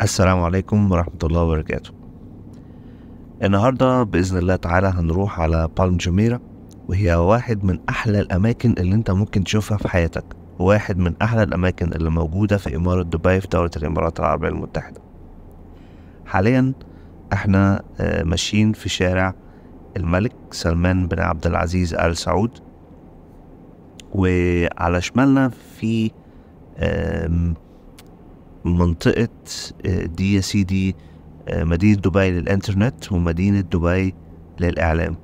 السلام عليكم ورحمة الله وبركاته النهاردة بإذن الله تعالى هنروح على بالم جميرة وهي واحد من أحلى الأماكن اللي أنت ممكن تشوفها في حياتك واحد من أحلى الأماكن اللي موجودة في إمارة دبي في دولة الإمارات العربية المتحدة حاليا احنا آه، ماشيين في شارع الملك سلمان بن عبد العزيز آل سعود وعلى شمالنا في منطقة دي يا سيدي مدينة دبي للإنترنت ومدينة دبي للإعلام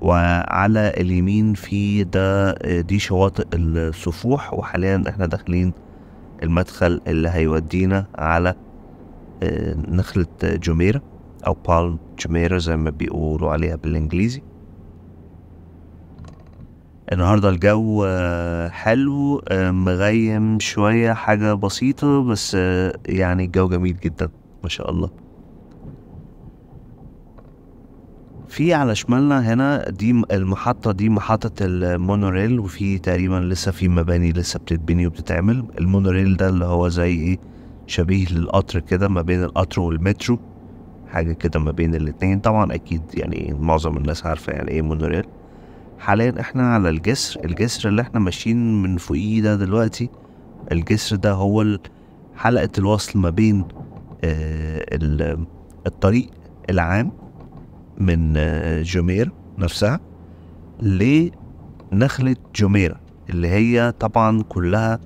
وعلى اليمين في ده آه، دي شواطئ السفوح وحاليا احنا داخلين المدخل اللي هيودينا على آه، نخلة جميرة أو بالم جميرة زي ما بيقولوا عليها بالإنجليزي النهارده الجو آه، حلو آه، مغيم شوية حاجة بسيطة بس آه، يعني الجو جميل جدا ما شاء الله في على شمالنا هنا دي المحطة دي محطة المونوريل وفي تقريبا لسه في مباني لسه بتتبني وبتتعمل المونوريل ده اللي هو زي ايه شبيه للقطر كده ما بين القطر والمترو حاجة كده ما بين الاتنين طبعا اكيد يعني معظم الناس عارفة يعني ايه مونوريل حاليا احنا على الجسر الجسر اللي احنا ماشيين من فوقيه ده دلوقتي الجسر ده هو حلقة الوصل ما بين اه الطريق العام من آه، جومير جمير نفسها لنخلة جومير اللي هي طبعا كلها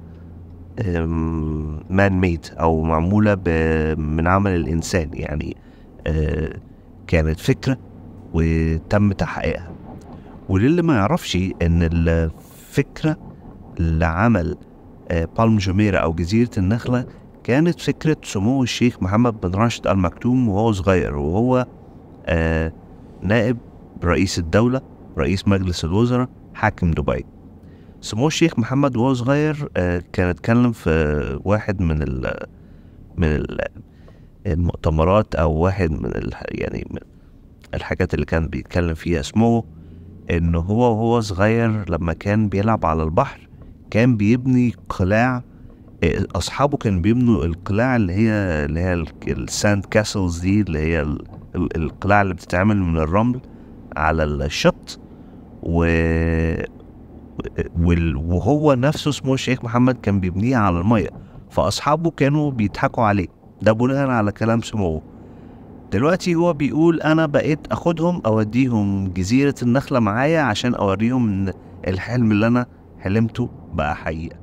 مان ميد او معمولة من عمل الانسان يعني آه، كانت فكرة وتم تحقيقها وللي ما يعرفش ان الفكره لعمل آه، بالم جميرة او جزيره النخله كانت فكره سمو الشيخ محمد بن راشد المكتوم وهو صغير وهو آه، نائب رئيس الدوله رئيس مجلس الوزراء حاكم دبي سمو الشيخ محمد وهو صغير آه، كان اتكلم في واحد من ال من المؤتمرات او واحد من يعني من الحاجات اللي كان بيتكلم فيها سموه ان هو وهو صغير لما كان بيلعب على البحر كان بيبني قلاع اصحابه كانوا بيبنوا القلاع اللي هي اللي هي الساند كاسلز دي اللي هي القلاع اللي بتتعمل من الرمل على الشط و وهو نفسه اسمه الشيخ محمد كان بيبنيه على الميه فاصحابه كانوا بيضحكوا عليه ده بناء على كلام سموه دلوقتي هو بيقول انا بقيت اخدهم اوديهم جزيرة النخلة معايا عشان اوريهم ان الحلم اللي انا حلمته بقى حقيقة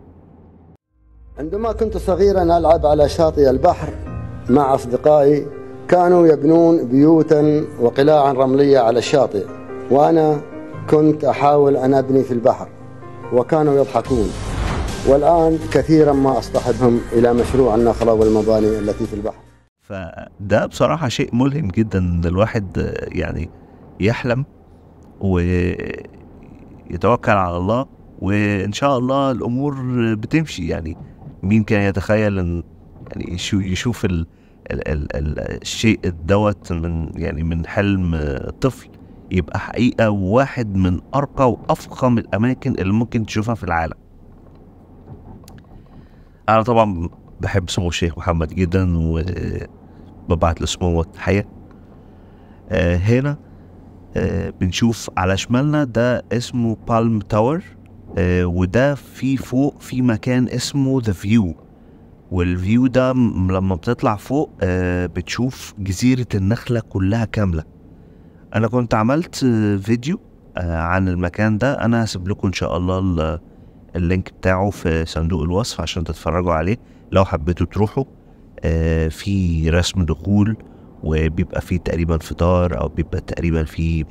عندما كنت صغيرا العب على شاطئ البحر مع اصدقائي كانوا يبنون بيوتا وقلاعا رملية على الشاطئ وانا كنت احاول ان ابني في البحر وكانوا يضحكون والان كثيرا ما اصطحبهم الى مشروع النخلة والمباني التي في البحر فده بصراحة شيء ملهم جدا ان الواحد يعني يحلم ويتوكل على الله وان شاء الله الامور بتمشي يعني مين كان يتخيل ان يعني يشوف ال ال ال ال الشيء دوت من يعني من حلم طفل يبقى حقيقة واحد من أرقى وأفخم الأماكن اللي ممكن تشوفها في العالم. أنا طبعا بحب سمو الشيخ محمد جدا وببعت سمو التحية آه هنا آه بنشوف على شمالنا ده اسمه بالم تاور آه وده في فوق في مكان اسمه ذا فيو والفيو ده لما بتطلع فوق آه، بتشوف جزيرة النخلة كلها كاملة أنا كنت عملت آه، فيديو آه، عن المكان ده أنا هسيب لكم إن شاء الله اللينك بتاعه في صندوق الوصف عشان تتفرجوا عليه لو حبيتوا تروحوا آه، في رسم دخول وبيبقى فيه تقريبا فطار او بيبقى تقريبا فيه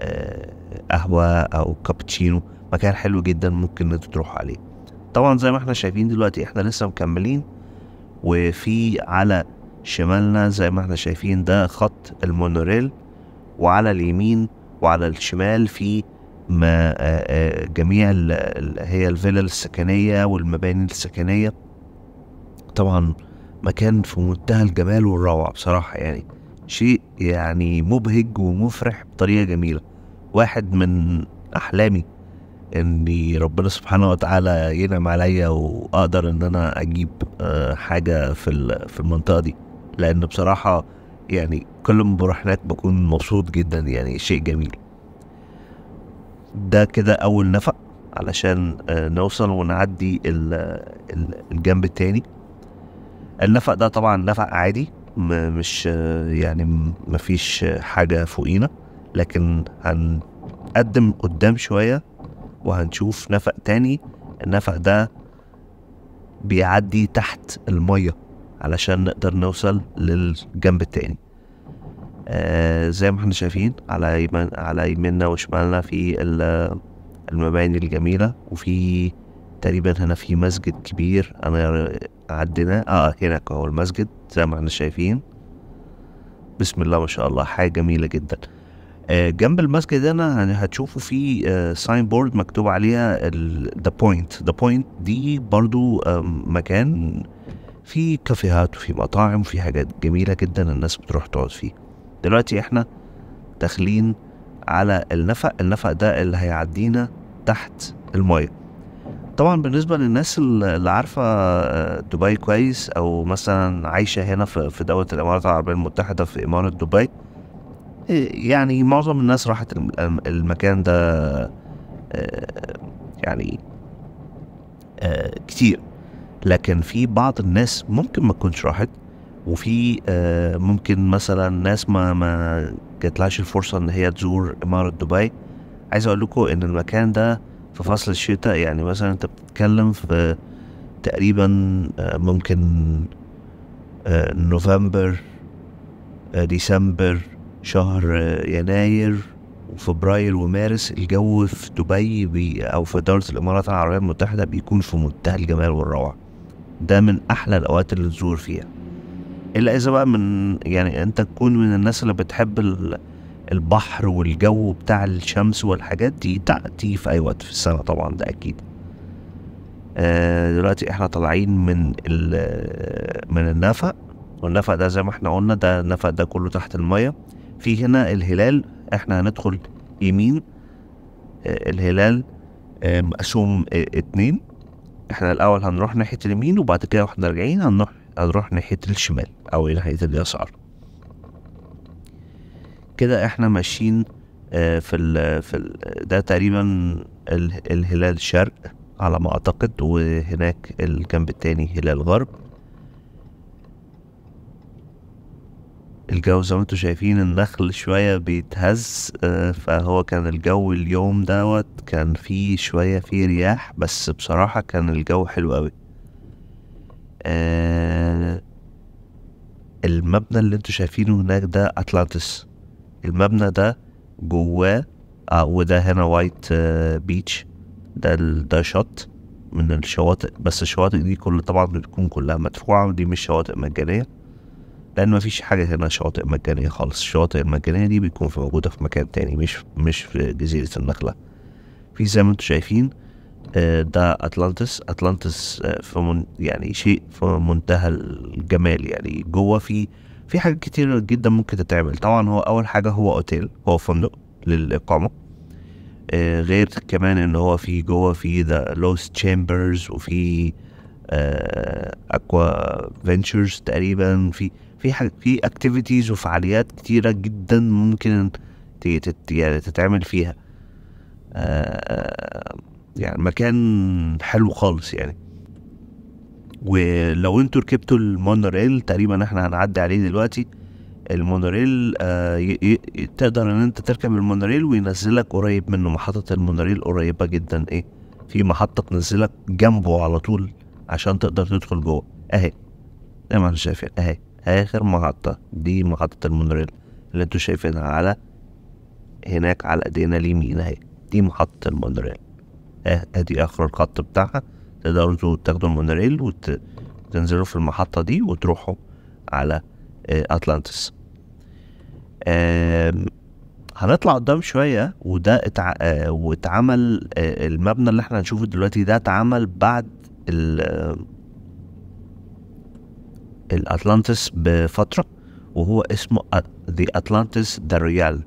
آه، قهوه او كابتشينو مكان حلو جدا ممكن ان انتوا تروحوا عليه طبعا زي ما احنا شايفين دلوقتي احنا لسه مكملين وفي على شمالنا زي ما احنا شايفين ده خط المونوريل وعلى اليمين وعلى الشمال في ما آه، جميع هي الفيلا السكنيه والمباني السكنيه طبعا مكان في منتهى الجمال والروعة بصراحة يعني شيء يعني مبهج ومفرح بطريقة جميلة واحد من أحلامي اني ربنا سبحانه وتعالى ينعم عليا واقدر ان انا اجيب آه، حاجه في في المنطقه دي لان بصراحه يعني كل ما بروح هناك بكون مبسوط جدا يعني شيء جميل ده كده اول نفق علشان آه، نوصل ونعدي الجنب التاني النفق ده طبعا نفق عادي مش يعني مفيش حاجة فوقينا لكن هنقدم قدام شوية وهنشوف نفق تاني النفق ده بيعدي تحت المية علشان نقدر نوصل للجنب التاني آه زي ما احنا شايفين على يمين على يميننا وشمالنا في المباني الجميلة وفي تقريبا هنا في مسجد كبير انا عديناه اه هناك هو المسجد زي ما احنا شايفين بسم الله ما شاء الله حاجه جميله جدا آه جنب المسجد هنا يعني هتشوفوا في آه ساين بورد مكتوب عليها ذا بوينت ذا بوينت دي برضو آه مكان في كافيهات وفي مطاعم وفي حاجات جميله جدا الناس بتروح تقعد فيه دلوقتي احنا داخلين على النفق النفق ده اللي هيعدينا تحت المايه طبعا بالنسبه للناس اللي عارفه آه، دبي كويس او مثلا عايشه هنا في دوله الامارات العربيه المتحده في اماره دبي آه، يعني معظم الناس راحت المكان ده آه، يعني كتير لكن في بعض الناس ممكن ما تكونش راحت وفي ممكن مثلا ناس ما ما جاتلهاش الفرصه ان هي تزور اماره دبي عايز اقول لكم ان المكان ده في فصل الشتاء يعني مثلا انت بتتكلم في تقريبا آه، ممكن آه، نوفمبر آه، ديسمبر شهر يناير وفبراير ومارس الجو في دبي بي او في دولة الامارات العربية المتحدة بيكون في منتهى الجمال والروعة ده من احلى الاوقات اللي تزور فيها الا اذا بقى من يعني انت تكون من الناس اللي بتحب ال البحر والجو بتاع الشمس والحاجات دي تأتي في أي وقت في السنة طبعا ده أكيد آه، دلوقتي احنا طالعين من من النفق والنفق ده زي ما احنا قلنا ده النفق ده كله تحت المية في هنا الهلال احنا هندخل يمين آه، الهلال آه، مقسوم اتنين احنا الاول هنروح ناحية اليمين وبعد كده واحنا راجعين هنروح هنروح ناحية الشمال او ناحية اليسار كده احنا ماشيين آه، في ال في ال ده تقريبا الهلال الشرق على ما اعتقد وهناك الجنب التاني هلال غرب الجو زي ما انتوا شايفين النخل شوية بيتهز آه، فهو كان الجو اليوم دوت كان فيه شوية فيه رياح بس بصراحة كان الجو حلو قوي آه، المبنى اللي انتوا شايفينه هناك ده اتلانتس المبنى ده جواه آه وده هنا وايت آه، بيتش ده ده شط من الشواطئ بس الشواطئ دي كل طبعا بتكون كلها مدفوعة دي مش شواطئ مجانية لأن مفيش حاجة هنا شواطئ مجانية خالص الشواطئ المجانية دي بتكون في موجودة في مكان تاني مش مش في جزيرة النخلة في زي ما انتوا شايفين آه، ده أتلانتس أتلانتس آه، في من يعني شيء في منتهى الجمال يعني جوه في في حاجات كتير جدا ممكن تتعمل طبعا هو اول حاجه هو اوتيل هو فندق للاقامه آه غير كمان ان هو في جوه في ذا لوس تشامبرز وفي آه اكوا فينتشرز تقريبا في في حاجة في اكتيفيتيز وفعاليات كتيره جدا ممكن يعني تتعمل فيها آه يعني مكان حلو خالص يعني ولو انتوا ركبتوا المونوريل تقريبا احنا هنعدي عليه دلوقتي المونوريل آه تقدر ان انت تركب المونوريل وينزلك قريب منه محطة المونوريل قريبة جدا ايه في محطة تنزلك جنبه على طول عشان تقدر تدخل جوه اهي زي ما انتوا شايفين اهي اخر محطة دي محطة المونوريل اللي انتوا شايفينها على هناك على ايدينا اليمين اهي دي محطة المونوريل اه، ادي اخر الخط بتاعها تقدروا انتوا تاخدوا المونوريل وتنزلوا في المحطة دي وتروحوا على آه، أتلانتس هنطلع قدام شوية وده اتع... آه، واتعمل آه، المبنى اللي احنا هنشوفه دلوقتي ده اتعمل بعد ال الأتلانتس بفترة وهو اسمه ذا أتلانتس ذا ريال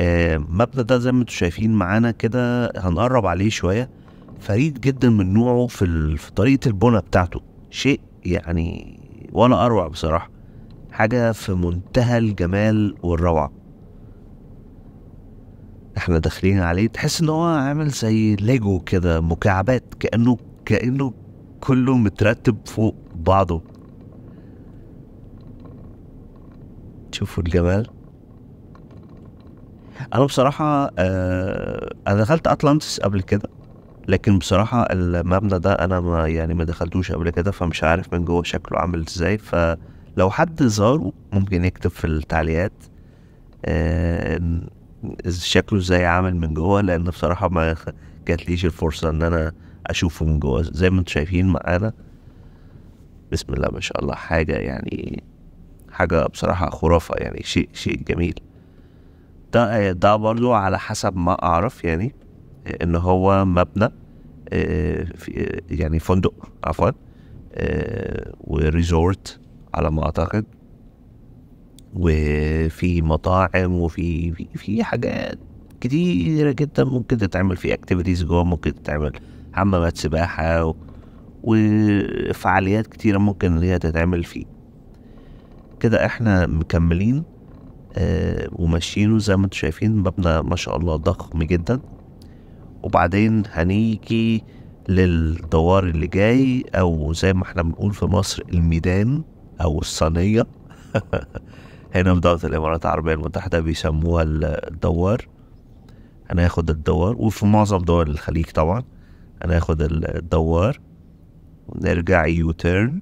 المبنى ده زي ما انتوا شايفين معانا كده هنقرب عليه شوية فريد جدا من نوعه في, في طريقه البنى بتاعته شيء يعني وانا اروع بصراحه حاجه في منتهى الجمال والروعه احنا داخلين عليه تحس ان هو عامل زي ليجو كده مكعبات كانه كانه كله مترتب فوق بعضه شوفوا الجمال انا بصراحه آه انا دخلت اتلانتس قبل كده لكن بصراحة المبنى ده أنا ما يعني ما دخلتوش قبل كده فمش عارف من جوه شكله عامل إزاي فلو حد زاره ممكن يكتب في التعليقات آه شكله إزاي عامل من جوه لأن بصراحة ما جاتليش الفرصة إن أنا أشوفه من جوه زي ما أنتم شايفين معانا بسم الله ما شاء الله حاجة يعني حاجة بصراحة خرافة يعني شيء شيء جميل ده ده برضو على حسب ما أعرف يعني ان هو مبنى آه، آه، يعني فندق عفوا آه، وريزورت على ما اعتقد وفي مطاعم وفي في, في حاجات كتيرة جدا ممكن تتعمل في اكتيفيتيز جوه ممكن تتعمل حمامات سباحة و... وفعاليات كتيرة ممكن اللي هي تتعمل فيه كده احنا مكملين آه وماشيينه زي ما انتم شايفين مبنى ما شاء الله ضخم جدا وبعدين هنيجي للدوار اللي جاي او زي ما احنا بنقول في مصر الميدان او الصينيه هنا في دولة الامارات العربية المتحدة بيسموها الدوار هناخد الدوار وفي معظم دول الخليج طبعا هناخد الدوار ونرجع يو تيرن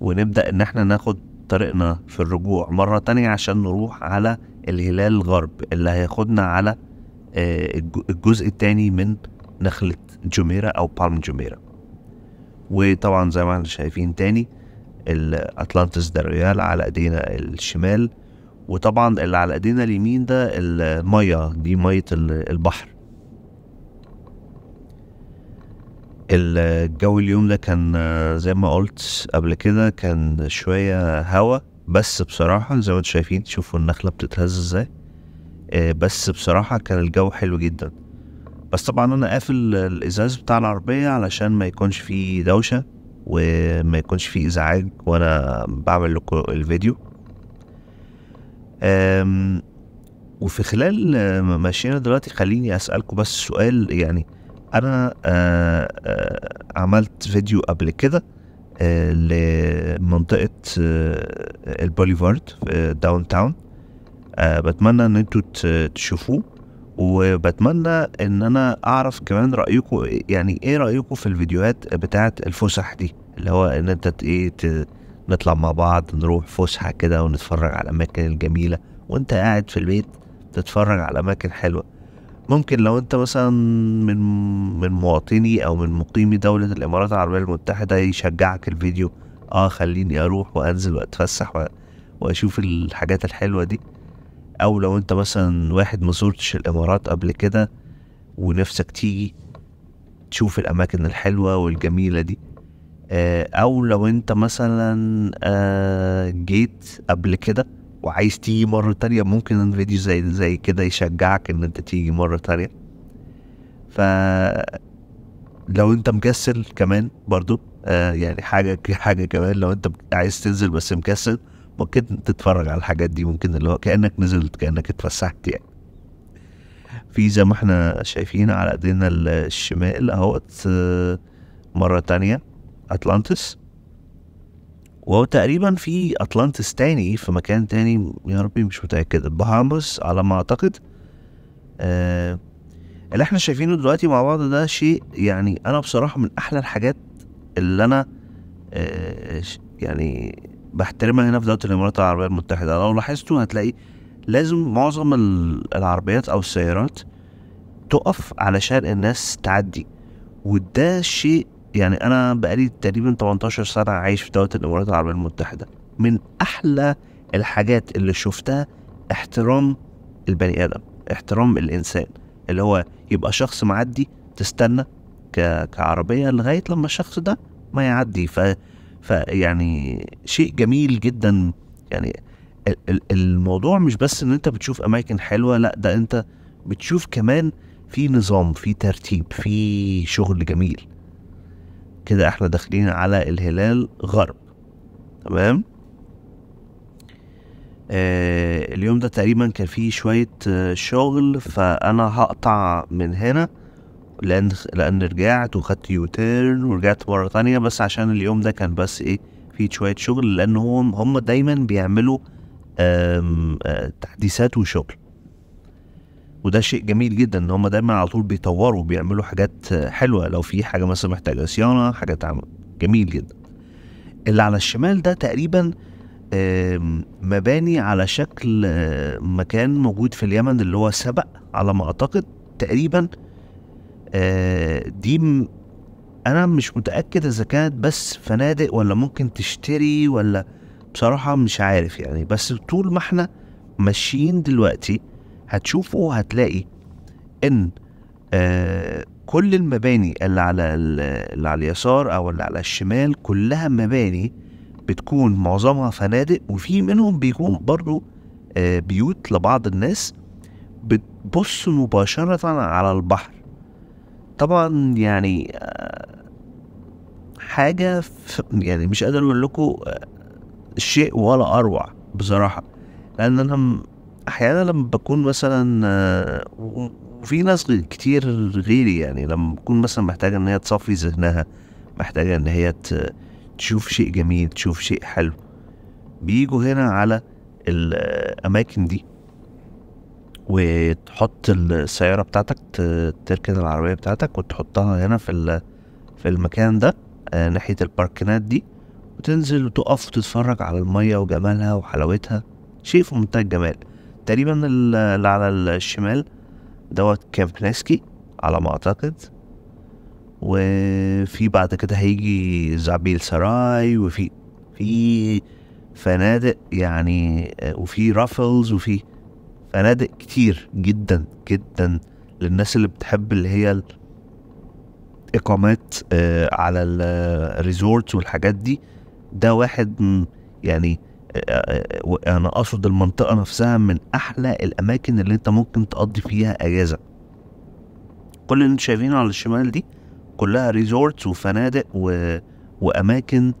ونبدأ ان احنا ناخد طريقنا في الرجوع مرة تانية عشان نروح على الهلال الغرب اللي هياخدنا على آه، الجزء الثاني من نخلة جميرة أو بالم جميرة وطبعا زي ما احنا شايفين تاني الأتلانتس دريال على ايدينا الشمال وطبعا اللي على ايدينا اليمين ده المية دي مية البحر الجو اليوم ده كان آه، زي ما قلت قبل كده كان شوية هوا بس بصراحة زي ما انتوا شايفين شوفوا النخلة بتتهز ازاي آه، بس بصراحة كان الجو حلو جدا بس طبعا انا قافل الازاز بتاع العربية علشان ما يكونش فيه دوشة وما يكونش فيه ازعاج وانا بعمل لكم الفيديو وفي خلال ماشينا دلوقتي خليني اسألكم بس سؤال يعني انا آه، آه، عملت فيديو قبل كده لمنطقة آه، البوليفارد في داون تاون بتمنى ان انتوا تشوفوه وبتمنى ان انا اعرف كمان رايكم يعني ايه رايكم في الفيديوهات بتاعه الفسح دي اللي هو ان انت ايه نطلع مع بعض نروح فسحه كده ونتفرج على الاماكن الجميله وانت قاعد في البيت تتفرج على اماكن حلوه ممكن لو انت مثلا من من مواطني او من مقيمي دولة الامارات العربية المتحدة يشجعك الفيديو اه خليني اروح وانزل واتفسح واشوف الحاجات الحلوة دي او لو انت مثلا واحد ما الامارات قبل كده ونفسك تيجي تشوف الاماكن الحلوة والجميلة دي آه، او لو انت مثلا آه، جيت قبل كده وعايز تيجي مرة تانية ممكن فيديو زي زي كده يشجعك ان انت تيجي مرة تانية ف لو انت مكسل كمان برضو آه يعني حاجة حاجة كمان لو انت عايز تنزل بس مكسل ممكن تتفرج على الحاجات دي ممكن اللي هو كأنك نزلت كأنك اتفسحت يعني في زي ما احنا شايفين على ايدينا الشمال اهوت آه، مرة تانية اتلانتس وهو تقريبا في أطلانتس تاني في مكان تاني يا ربي مش متأكد بهامبس على ما أعتقد آه اللي احنا شايفينه دلوقتي مع بعض ده شيء يعني أنا بصراحة من أحلى الحاجات اللي أنا آه يعني بحترمها هنا في دولة الإمارات العربية المتحدة لو لاحظتوا هتلاقي لازم معظم العربيات أو السيارات تقف علشان الناس تعدي وده شيء يعني انا بقالي تقريبا 18 سنه عايش في دوله الامارات العربيه المتحده من احلى الحاجات اللي شفتها احترام البني ادم احترام الانسان اللي هو يبقى شخص معدي تستنى كعربيه لغايه لما الشخص ده ما يعدي ف فيعني شيء جميل جدا يعني الموضوع مش بس ان انت بتشوف اماكن حلوه لا ده انت بتشوف كمان في نظام في ترتيب في شغل جميل كده احنا داخلين على الهلال غرب تمام آه اليوم ده تقريبا كان فيه شوية آه شغل فأنا هقطع من هنا لأن لأن رجعت وخدت يوتيرن ورجعت مرة تانية بس عشان اليوم ده كان بس إيه فيه شوية شغل لأن هم هم دايما بيعملوا آه تحديثات وشغل وده شيء جميل جدا ان هم دايما على طول بيطوروا بيعملوا حاجات حلوه لو في حاجه مثلا محتاجه صيانه حاجه تعمل جميل جدا اللي على الشمال ده تقريبا مباني على شكل آه، مكان موجود في اليمن اللي هو سبق على ما اعتقد تقريبا آه، دي انا مش متاكد اذا كانت بس فنادق ولا ممكن تشتري ولا بصراحه مش عارف يعني بس طول ما احنا ماشيين دلوقتي هتشوفه هتلاقي ان آه كل المباني اللي على اللي على اليسار او اللي على الشمال كلها مباني بتكون معظمها فنادق وفي منهم بيكون برضو آه بيوت لبعض الناس بتبص مباشرة على البحر طبعا يعني آه حاجة يعني مش قادر اقول لكم آه، شيء ولا اروع بصراحة لان انا احيانا لما بكون مثلا وفي ناس كتير غيري يعني لما بكون مثلا محتاجه ان هي تصفي ذهنها محتاجه ان هي تشوف شيء جميل تشوف شيء حلو بيجوا هنا على الاماكن دي وتحط السياره بتاعتك تركن العربيه بتاعتك وتحطها هنا في في المكان ده آه، ناحيه الباركنات دي وتنزل وتقف وتتفرج على الميه وجمالها وحلاوتها شيء في منتهى الجمال تقريبا اللي على الشمال دوت كامبنسكي على ما اعتقد وفي بعد كده هيجي زعبيل سراي وفي في فنادق يعني وفي رافلز وفي فنادق كتير جدا جدا للناس اللي بتحب اللي هي الاقامات آه، على الريزورتس والحاجات دي ده واحد يعني آه، انا اقصد المنطقه نفسها من احلى الاماكن اللي انت ممكن تقضي فيها اجازه كل اللي انت شايفينه على الشمال دي كلها ريزورتس وفنادق و... واماكن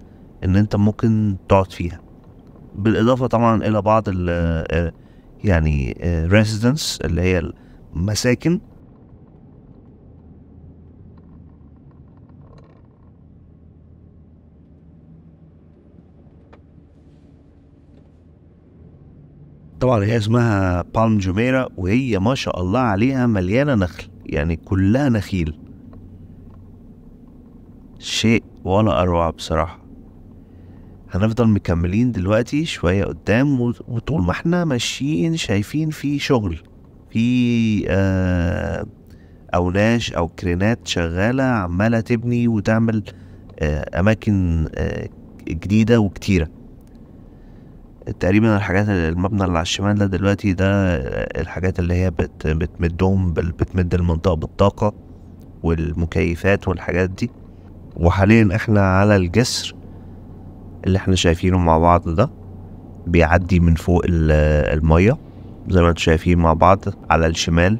ان انت ممكن تقعد فيها بالاضافه طبعا الى بعض الـ آه، يعني ريزيدنس آه، اللي هي المساكن طبعا هي اسمها بالم جوميرا وهي ما شاء الله عليها مليانة نخل يعني كلها نخيل شيء ولا أروع بصراحة هنفضل مكملين دلوقتي شوية قدام وطول ما احنا ماشيين شايفين في شغل في آه أوناش أو كرينات شغالة عمالة تبني وتعمل آه أماكن آه جديدة وكتيرة تقريبا الحاجات المبنى اللي على الشمال ده دلوقتي ده الحاجات اللي هي بت بتمدهم بتمد المنطقة بالطاقة والمكيفات والحاجات دي وحاليا احنا على الجسر اللي احنا شايفينه مع بعض ده بيعدي من فوق المية زي ما انتم شايفين مع بعض على الشمال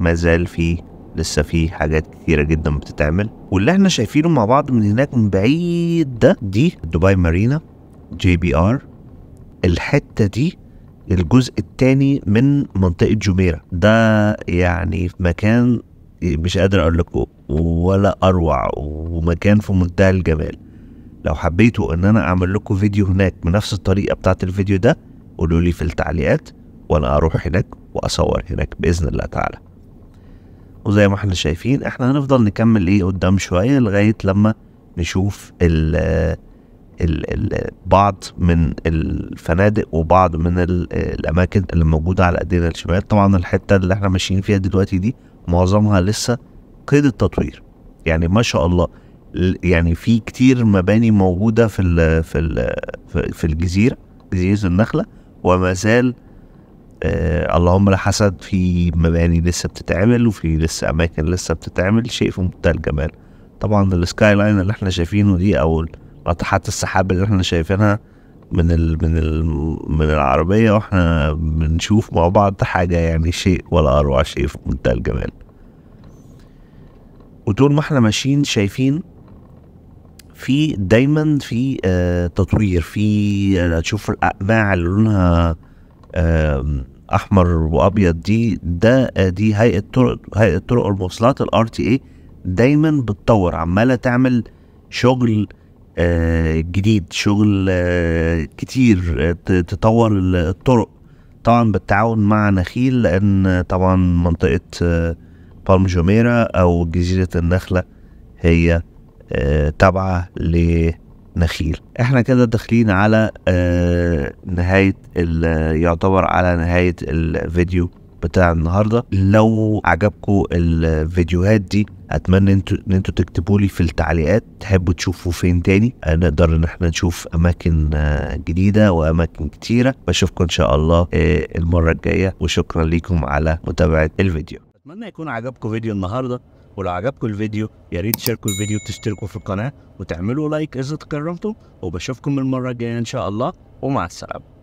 ما زال في لسه في حاجات كتيرة جدا بتتعمل واللي احنا شايفينه مع بعض من هناك من بعيد ده دي دبي مارينا جي بي ار الحته دي الجزء الثاني من منطقه جميره ده يعني في مكان مش قادر اقول لكم ولا اروع ومكان في منتهى الجمال لو حبيتوا ان انا اعمل لكم فيديو هناك بنفس الطريقه بتاعه الفيديو ده قولوا لي في التعليقات وانا اروح هناك واصور هناك باذن الله تعالى وزي ما احنا شايفين احنا هنفضل نكمل ايه قدام شويه لغايه لما نشوف ال ال ال بعض من الفنادق وبعض من الاماكن اللي موجوده على ايدينا الشمال طبعا الحته اللي احنا ماشيين فيها دلوقتي دي معظمها لسه قيد التطوير يعني ما شاء الله يعني في كتير مباني موجوده في الـ في الـ في الجزيره جزيره النخله وما زال آه اللهم لا حسد في مباني لسه بتتعمل وفي لسه اماكن لسه بتتعمل شيء في منتهى الجمال طبعا السكاي لاين اللي احنا شايفينه دي او قطحات السحاب اللي احنا شايفينها من ال من ال من العربية واحنا بنشوف مع بعض حاجة يعني شيء ولا أروع شيء في منتهى الجمال وطول ما احنا ماشيين شايفين في دايما في آه تطوير في تشوف الأقماع اللي لونها آه احمر وابيض دي ده آه، دي هيئه طرق هيئه طرق المواصلات الار تي اي دايما بتطور عماله تعمل شغل جديد شغل آه، كتير آه، تطور الطرق طبعا بالتعاون مع نخيل لان طبعا منطقه آه، بالم جوميرا او جزيره النخله هي تابعه لنخيل احنا كده داخلين على نهايه يعتبر على نهايه الفيديو بتاع النهارده لو عجبكم الفيديوهات دي اتمنى انتوا ان انتوا تكتبوا لي في التعليقات تحبوا تشوفوا فين تاني نقدر ان احنا نشوف اماكن آه، جديده واماكن كتيره بشوفكم ان شاء الله آه، المره الجايه وشكرا لكم على متابعه الفيديو اتمنى يكون عجبكم فيديو النهارده ولو عجبكم الفيديو يا ريت تشاركوا الفيديو وتشتركوا في القناه وتعملوا لايك اذا تكرمتم وبشوفكم المره الجايه ان شاء الله ومع السلامه